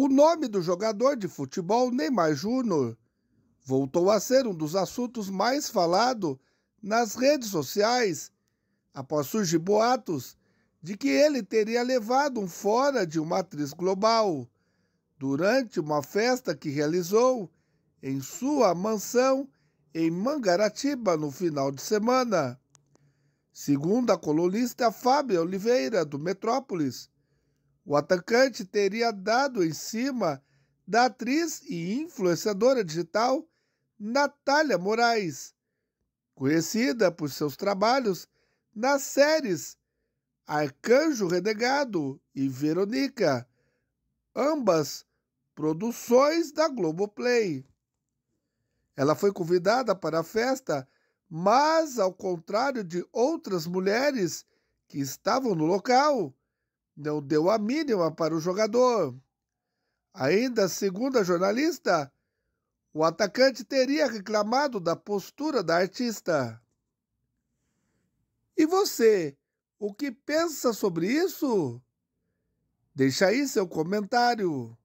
O nome do jogador de futebol Neymar Júnior voltou a ser um dos assuntos mais falado nas redes sociais após surgir boatos de que ele teria levado um fora de uma atriz global durante uma festa que realizou em sua mansão em Mangaratiba no final de semana. Segundo a colunista Fábio Oliveira, do Metrópolis, o atacante teria dado em cima da atriz e influenciadora digital Natália Moraes, conhecida por seus trabalhos nas séries Arcanjo Renegado e Verônica, ambas produções da Globoplay. Ela foi convidada para a festa, mas, ao contrário de outras mulheres que estavam no local, não deu a mínima para o jogador. Ainda segundo a jornalista, o atacante teria reclamado da postura da artista. E você, o que pensa sobre isso? Deixa aí seu comentário.